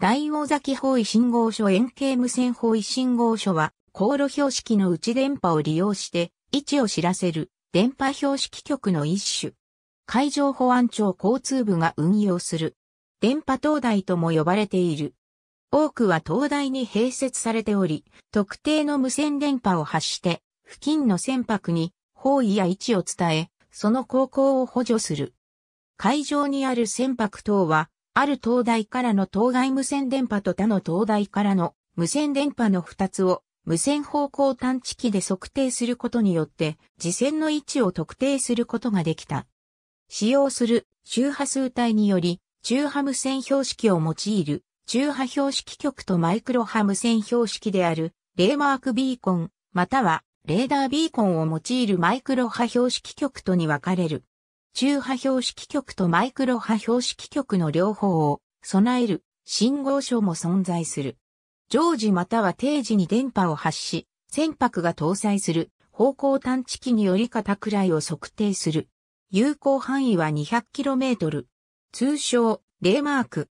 大王崎方位信号所円形無線方位信号所は、航路標識の内電波を利用して、位置を知らせる電波標識局の一種。海上保安庁交通部が運用する。電波灯台とも呼ばれている。多くは灯台に併設されており、特定の無線電波を発して、付近の船舶に方位や位置を伝え、その航行を補助する。海上にある船舶等は、ある灯台からの当該無線電波と他の灯台からの無線電波の2つを無線方向探知機で測定することによって、次線の位置を特定することができた。使用する周波数帯により、中波無線標識を用いる、中波標識局とマイクロ波無線標識である、レーマークビーコン、または、レーダービーコンを用いるマイクロ波標識局とに分かれる。中波標識局とマイクロ波標識局の両方を備える信号所も存在する。常時または定時に電波を発し、船舶が搭載する方向探知機により片くらいを測定する。有効範囲は 200km。通称、レーマーク。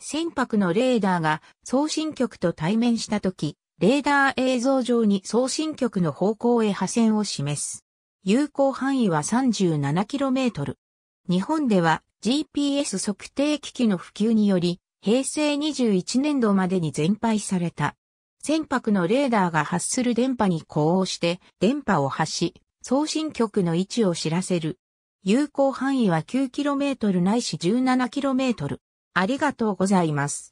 船舶のレーダーが送信局と対面したとき、レーダー映像上に送信局の方向へ破線を示す。有効範囲は 37km。日本では GPS 測定機器の普及により、平成21年度までに全廃された。船舶のレーダーが発する電波に呼応して、電波を発し、送信局の位置を知らせる。有効範囲は 9km ないし 17km。ありがとうございます。